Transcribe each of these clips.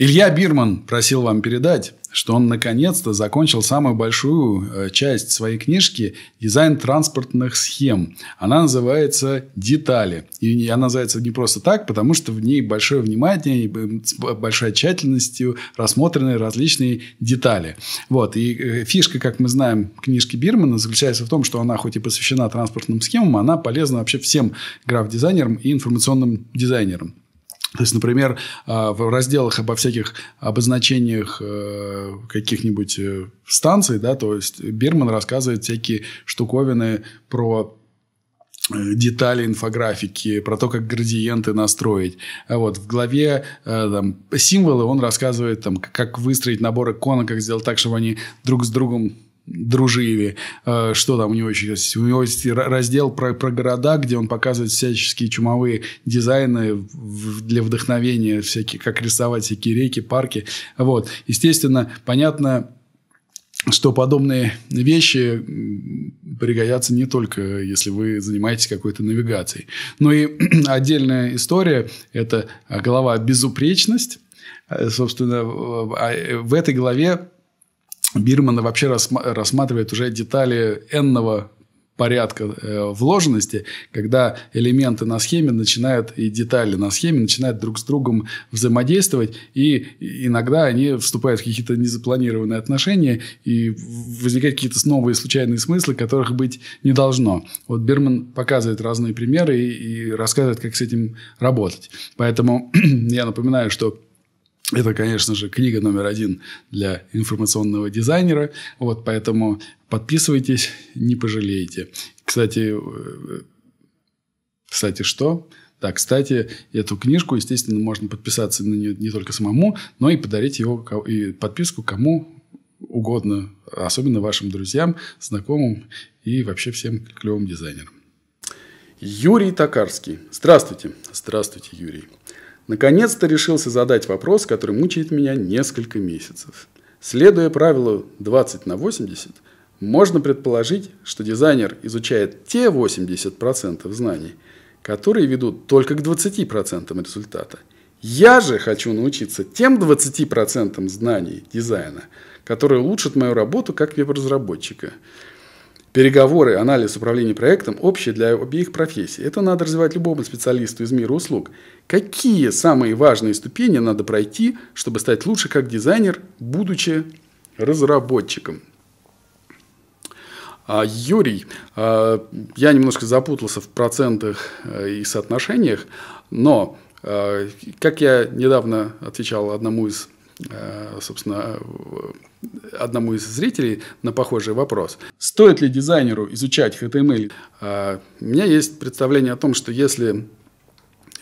Илья Бирман просил вам передать, что он наконец-то закончил самую большую э, часть своей книжки «Дизайн транспортных схем». Она называется «Детали». И она называется не просто так, потому что в ней большое внимание и эм, с большой тщательностью э, рассмотрены различные детали. Вот. И э, фишка, как мы знаем, книжки Бирмана заключается в том, что она хоть и посвящена транспортным схемам, она полезна вообще всем граф-дизайнерам и информационным дизайнерам. То есть, например, а, в разделах обо всяких обозначениях э, каких-нибудь э, станций, да, то есть Берман рассказывает всякие штуковины про э, детали инфографики, про то, как градиенты настроить. А вот, в главе э, там, символы он рассказывает, там, как выстроить набор иконок, как сделать так, чтобы они друг с другом дружили, э, что там у него еще есть, у него есть раздел про, про города, где он показывает всяческие чумовые дизайны для вдохновения, всякие, как рисовать всякие реки, парки, вот, естественно, понятно, что подобные вещи пригодятся не только, если вы занимаетесь какой-то навигацией. Ну и отдельная история – это глава «Безупречность». Э, собственно, а, э, в этой главе Бирмана вообще рассматривает уже детали энного порядка э, вложенности, когда элементы на схеме начинают и детали на схеме начинают друг с другом взаимодействовать, и иногда они вступают в какие-то незапланированные отношения, и возникают какие-то новые случайные смыслы, которых быть не должно. Вот Берман показывает разные примеры и, и рассказывает, как с этим работать. Поэтому я напоминаю, что это, конечно же, книга номер один для информационного дизайнера. Вот, поэтому подписывайтесь, не пожалеете. Кстати, э, кстати, что? Да, кстати, эту книжку, естественно, можно подписаться на нее не только самому, но и подарить его и подписку кому угодно, особенно вашим друзьям, знакомым и вообще всем клевым дизайнерам. Юрий Токарский. Здравствуйте. Здравствуйте, Юрий. Наконец-то решился задать вопрос, который мучает меня несколько месяцев. Следуя правилу 20 на 80, можно предположить, что дизайнер изучает те 80% знаний, которые ведут только к 20% результата. Я же хочу научиться тем 20% знаний дизайна, которые улучшат мою работу как веб-разработчика. Переговоры, анализ управления проектом общие для обеих профессий. Это надо развивать любому специалисту из мира услуг. Какие самые важные ступени надо пройти, чтобы стать лучше как дизайнер, будучи разработчиком? А, Юрий, а, я немножко запутался в процентах э, и соотношениях, но, а, как я недавно отвечал одному из Э, собственно, э, одному из зрителей на похожий вопрос. Стоит ли дизайнеру изучать HTML? Э, у меня есть представление о том, что если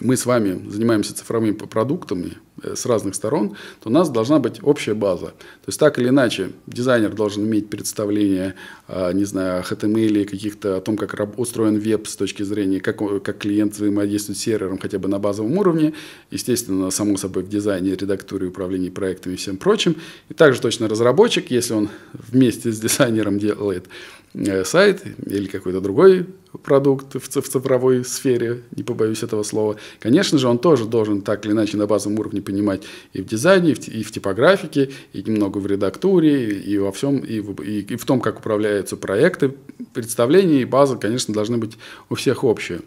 мы с вами занимаемся цифровыми продуктами э, с разных сторон, то у нас должна быть общая база. То есть так или иначе дизайнер должен иметь представление, а, не знаю, о HTML, каких-то о том, как устроен веб с точки зрения, как, как клиент взаимодействует с сервером хотя бы на базовом уровне, естественно, само собой в дизайне, редактуре, управлении проектами и всем прочим. И также точно разработчик, если он вместе с дизайнером делает э, сайт или какой-то другой продукт в цифровой сфере, не побоюсь этого слова, Конечно же, он тоже должен так или иначе на базовом уровне понимать и в дизайне, и в, и в типографике, и немного в редактуре, и, во всем, и в, и, и в том, как управляются проекты. Представления и база, конечно, должны быть у всех общие.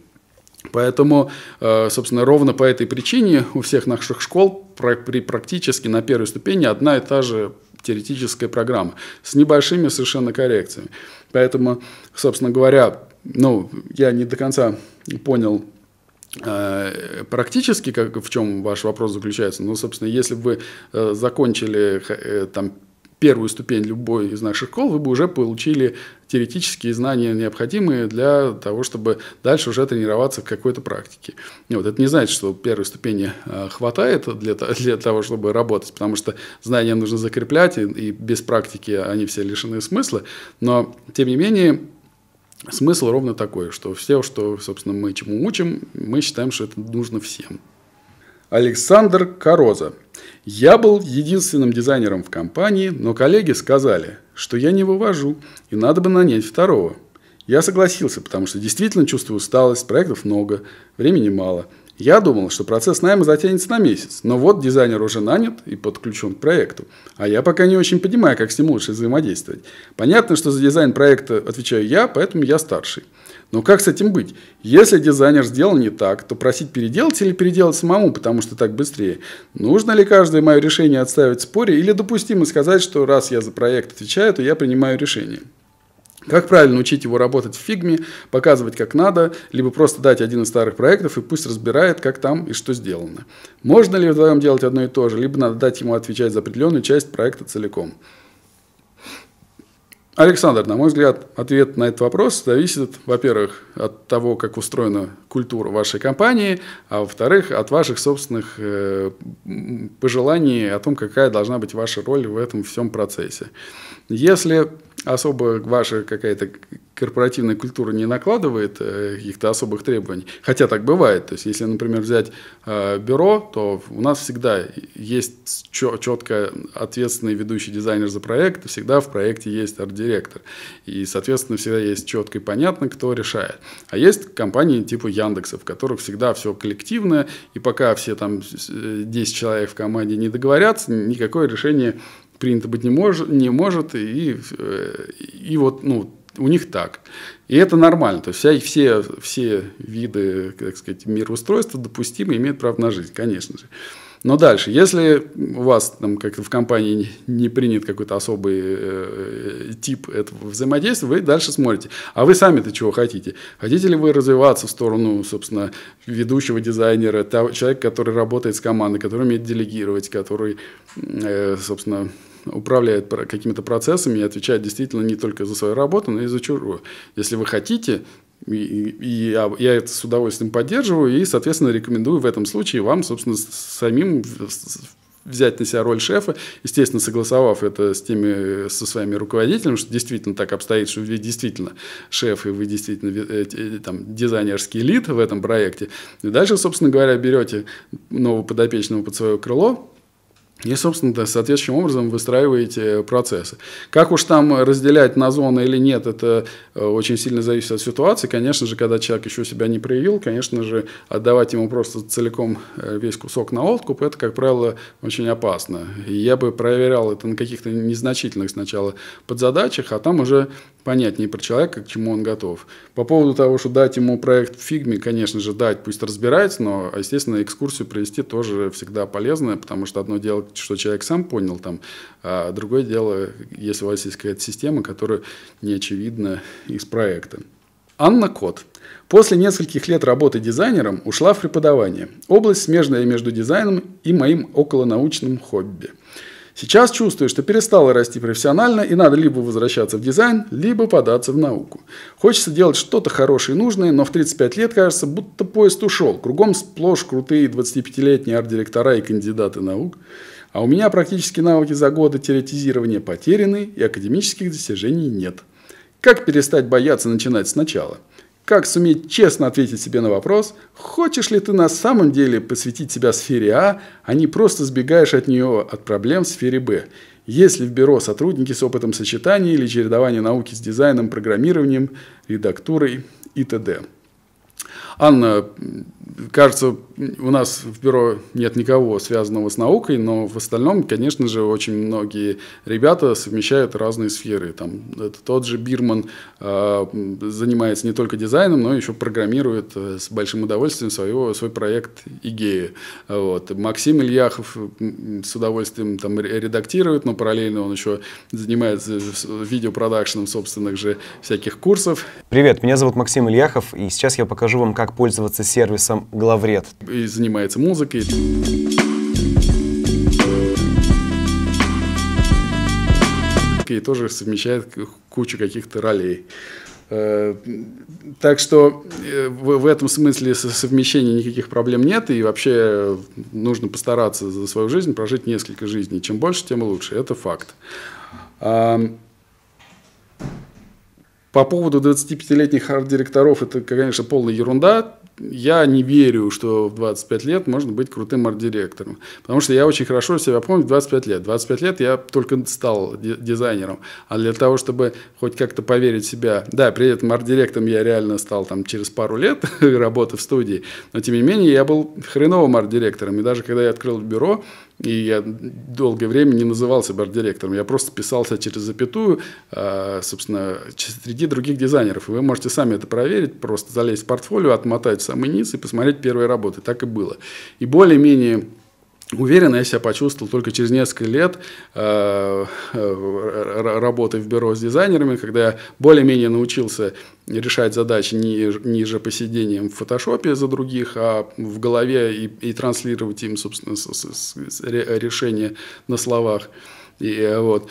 Поэтому, э, собственно, ровно по этой причине у всех наших школ при практически на первой ступени одна и та же теоретическая программа с небольшими совершенно коррекциями. Поэтому, собственно говоря, ну, я не до конца понял Э, практически, как, в чем ваш вопрос заключается? Ну, собственно, если бы вы э, закончили э, там, первую ступень любой из наших школ, вы бы уже получили теоретические знания, необходимые для того, чтобы дальше уже тренироваться в какой-то практике. И вот это не значит, что первой ступени хватает для, для того, чтобы работать, потому что знания нужно закреплять, и, и без практики они все лишены смысла. Но, тем не менее, Смысл ровно такой, что все, что, собственно, мы чему учим, мы считаем, что это нужно всем. Александр Короза. Я был единственным дизайнером в компании, но коллеги сказали, что я не вывожу и надо бы нанять второго. Я согласился, потому что действительно чувствую усталость, проектов много, времени мало – я думал, что процесс найма затянется на месяц, но вот дизайнер уже нанят и подключен к проекту. А я пока не очень понимаю, как с ним лучше взаимодействовать. Понятно, что за дизайн проекта отвечаю я, поэтому я старший. Но как с этим быть? Если дизайнер сделал не так, то просить переделать или переделать самому, потому что так быстрее. Нужно ли каждое мое решение отставить в споре или допустимо сказать, что раз я за проект отвечаю, то я принимаю решение? Как правильно учить его работать в фигме, показывать как надо, либо просто дать один из старых проектов и пусть разбирает, как там и что сделано. Можно ли вдвоем делать одно и то же, либо надо дать ему отвечать за определенную часть проекта целиком. Александр, на мой взгляд, ответ на этот вопрос зависит, во-первых, от того, как устроена культура вашей компании, а во-вторых, от ваших собственных э, пожеланий о том, какая должна быть ваша роль в этом всем процессе. Если особо ваша какая-то корпоративная культура не накладывает э, каких-то особых требований. Хотя так бывает. То есть, если, например, взять э, бюро, то у нас всегда есть четко ответственный ведущий дизайнер за проект, всегда в проекте есть арт-директор. И, соответственно, всегда есть четко и понятно, кто решает. А есть компании типа Яндекса, в которых всегда все коллективное, и пока все там 10 э, человек в команде не договорятся, никакое решение принято быть не может, не может и, э, и вот ну, у них так. И это нормально. То есть вся, все, все виды, так сказать, мироустройства допустимы, имеют право на жизнь, конечно же. Но дальше, если у вас там как-то в компании не принят какой-то особый э, э, тип этого взаимодействия, вы дальше смотрите. А вы сами-то чего хотите? Хотите ли вы развиваться в сторону, собственно, ведущего дизайнера, того человека, который работает с командой, который умеет делегировать, который, э, собственно, управляет какими-то процессами и отвечает действительно не только за свою работу, но и за чужую. Если вы хотите, и, и я, я это с удовольствием поддерживаю и, соответственно, рекомендую в этом случае вам, собственно, самим взять на себя роль шефа, естественно, согласовав это с теми, со своими руководителями, что действительно так обстоит, что вы действительно шеф, и вы действительно э, э, там, дизайнерский элит в этом проекте. И дальше, собственно говоря, берете нового подопечного под свое крыло, и, собственно, да, соответствующим образом выстраиваете процессы. Как уж там разделять на зоны или нет, это э, очень сильно зависит от ситуации. Конечно же, когда человек еще себя не проявил, конечно же, отдавать ему просто целиком э, весь кусок на откуп, это, как правило, очень опасно. И я бы проверял это на каких-то незначительных сначала подзадачах, а там уже понятнее про человека, к чему он готов. По поводу того, что дать ему проект в фигме, конечно же, дать, пусть разбирается, но, естественно, экскурсию провести тоже всегда полезно, потому что одно дело, что человек сам понял там, а другое дело, если у вас есть какая-то система, которая не очевидна из проекта. Анна Кот. После нескольких лет работы дизайнером ушла в преподавание. Область, смежная между дизайном и моим околонаучным хобби. Сейчас чувствую, что перестала расти профессионально и надо либо возвращаться в дизайн, либо податься в науку. Хочется делать что-то хорошее и нужное, но в 35 лет кажется, будто поезд ушел. Кругом сплошь крутые 25-летние арт-директора и кандидаты наук. А у меня практически навыки за годы теоретизирования потеряны и академических достижений нет. Как перестать бояться начинать сначала? Как суметь честно ответить себе на вопрос, хочешь ли ты на самом деле посвятить себя сфере А, а не просто сбегаешь от нее от проблем в сфере Б? Если в бюро сотрудники с опытом сочетания или чередования науки с дизайном, программированием, редактурой и т.д. Анна, кажется, у нас в бюро нет никого связанного с наукой, но в остальном, конечно же, очень многие ребята совмещают разные сферы. Там, это тот же Бирман э, занимается не только дизайном, но еще программирует э, с большим удовольствием своего, свой проект Игея. Вот. Максим Ильяхов с удовольствием там, редактирует, но параллельно он еще занимается видеопродакшеном собственных же всяких курсов. Привет, меня зовут Максим Ильяхов, и сейчас я покажу вам, как пользоваться сервисом «Главред» и занимается музыкой. И тоже совмещает кучу каких-то ролей. Э, так что э, в этом смысле совмещения никаких проблем нет, и вообще э, нужно постараться за свою жизнь прожить несколько жизней. Чем больше, тем лучше. Это факт. А, по поводу 25-летних арт-директоров, это, конечно, полная ерунда я не верю, что в 25 лет можно быть крутым арт-директором. Потому что я очень хорошо себя помню в 25 лет. 25 лет я только стал дизайнером. А для того, чтобы хоть как-то поверить в себя... Да, при этом арт-директором я реально стал там через пару лет работы в студии. Но, тем не менее, я был хреновым арт-директором. И даже когда я открыл бюро, и я долгое время не назывался себя арт-директором. Я просто писался через запятую, а, собственно, среди других дизайнеров. И вы можете сами это проверить, просто залезть в портфолио, отмотать самый низ и посмотреть первые работы. Так и было. И более-менее Уверенно я себя почувствовал только через несколько лет э, э, работы в бюро с дизайнерами, когда я более-менее научился решать задачи не, ниже же посидением в фотошопе за других, а в голове и, и транслировать им, собственно, с, с, с, решение на словах. И, э, вот.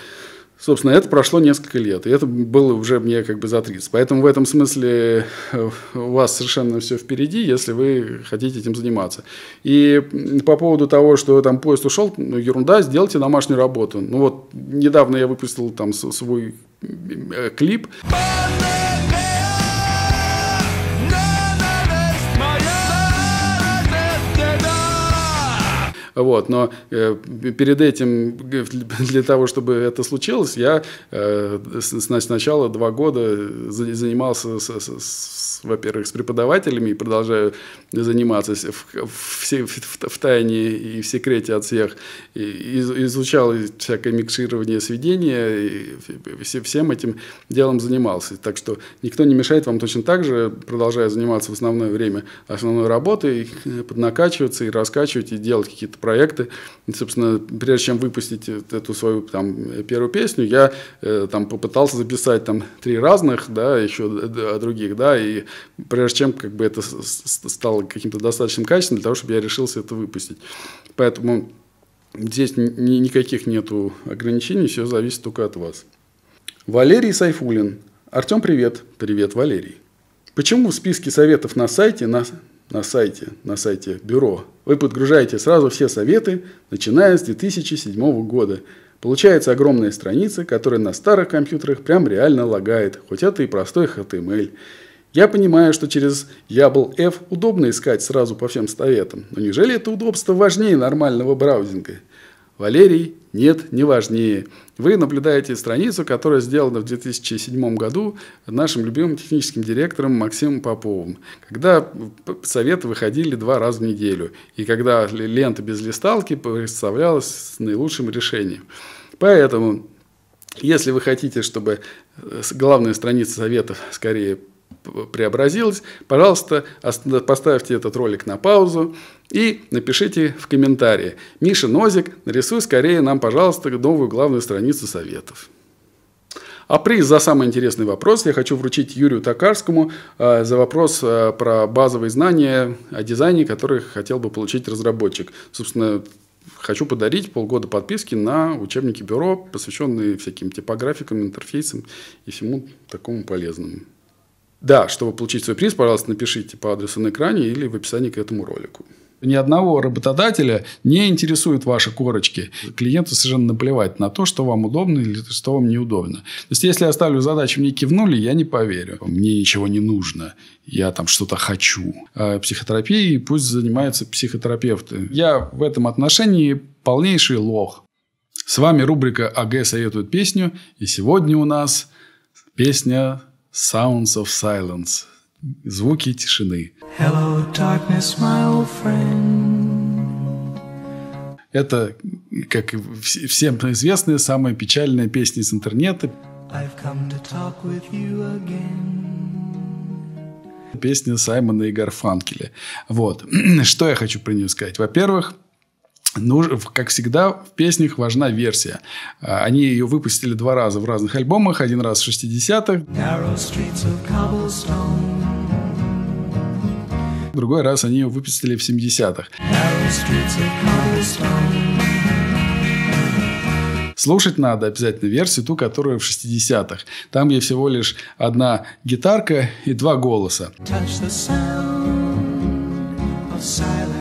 Собственно, это прошло несколько лет, и это было уже мне как бы за 30. Поэтому в этом смысле э, у вас совершенно все впереди, если вы хотите этим заниматься. И по поводу того, что там поезд ушел, ну, ерунда, сделайте домашнюю работу. Ну вот, недавно я выпустил там свой э, клип. Вот, но э, перед этим, э, для того, чтобы это случилось, я э, с, сначала два года э, занимался с, с, во-первых, с преподавателями и продолжаю заниматься в, в, в, в, в тайне и в секрете от всех. И, из, изучал всякое микширование сведения, и, и все, всем этим делом занимался. Так что никто не мешает вам точно так же, продолжая заниматься в основное время основной работой, поднакачиваться и раскачивать, и делать какие-то проекты. И, собственно, прежде чем выпустить эту свою там, первую песню, я э, там попытался записать там три разных, да, еще других, да, и прежде чем как бы это стало каким-то достаточным качеством для того, чтобы я решился это выпустить. Поэтому здесь ни, никаких нету ограничений, все зависит только от вас. Валерий Сайфулин. Артем, привет. Привет, Валерий. Почему в списке советов на сайте, на, на сайте, на сайте бюро, вы подгружаете сразу все советы, начиная с 2007 года? Получается огромная страница, которая на старых компьютерах прям реально лагает, хоть это и простой HTML. Я понимаю, что через YABL-F удобно искать сразу по всем советам, но неужели это удобство важнее нормального браузинга? Валерий, нет, не важнее. Вы наблюдаете страницу, которая сделана в 2007 году нашим любимым техническим директором Максимом Поповым, когда советы выходили два раза в неделю, и когда лента без листалки представлялась наилучшим решением. Поэтому, если вы хотите, чтобы главная страница советов скорее преобразилось, пожалуйста, поставьте этот ролик на паузу и напишите в комментарии. Миша Нозик, нарисуй скорее нам, пожалуйста, новую главную страницу советов. А приз за самый интересный вопрос я хочу вручить Юрию Токарскому э, за вопрос э, про базовые знания о дизайне, которые хотел бы получить разработчик. Собственно, хочу подарить полгода подписки на учебники бюро, посвященные всяким типографикам, интерфейсам и всему такому полезному. Да, чтобы получить свой приз, пожалуйста, напишите по адресу на экране или в описании к этому ролику. Ни одного работодателя не интересуют ваши корочки. Клиенту совершенно наплевать на то, что вам удобно или что вам неудобно. То есть, если я ставлю задачу, мне кивнули, я не поверю. Мне ничего не нужно. Я там что-то хочу. А психотерапией пусть занимаются психотерапевты. Я в этом отношении полнейший лох. С вами рубрика «АГ советует песню». И сегодня у нас песня Sounds of Silence. Звуки тишины. Hello, darkness, my old friend. Это, как и всем известная, самая печальная песня из интернета. I've come to talk with you again. Песня Саймона и Гарфанкеля. Вот. Что я хочу про нее сказать? Во-первых, ну, как всегда, в песнях важна версия. А, они ее выпустили два раза в разных альбомах. Один раз в 60-х. Другой раз они ее выпустили в 70-х. Слушать надо обязательно версию, ту, которая в 60-х. Там, где всего лишь одна гитарка и два голоса. Touch the sound of silence.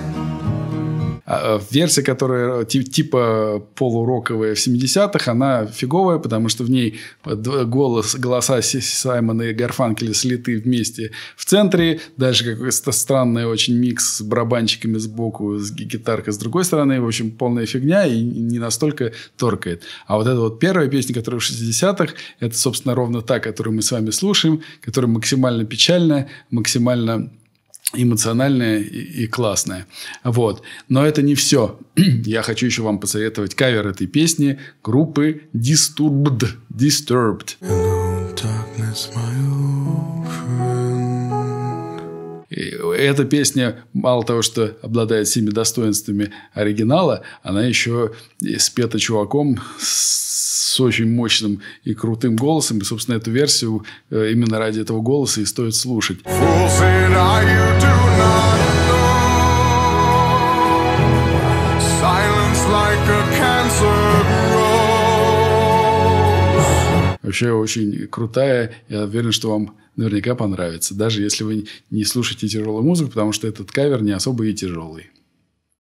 А, э, версия, которая э, типа полуроковая в 70-х, она фиговая, потому что в ней э, голос, голоса Саймона и Гарфанкеля слиты вместе в центре, дальше какой-то странный очень микс с барабанщиками сбоку, с гитаркой с другой стороны, в общем, полная фигня и не настолько торкает. А вот эта вот первая песня, которая в 60-х, это, собственно, ровно та, которую мы с вами слушаем, которая максимально печальная, максимально эмоциональное и, и классное. Вот. Но это не все. Я хочу еще вам посоветовать кавер этой песни группы Disturbed. Disturbed. Hello, darkness, my old эта песня, мало того, что обладает всеми достоинствами оригинала, она еще спета чуваком с очень мощным и крутым голосом. И, собственно, эту версию э, именно ради этого голоса и стоит слушать. Fools, вообще очень крутая. Я уверен, что вам наверняка понравится. Даже если вы не слушаете тяжелую музыку, потому что этот кавер не особо и тяжелый.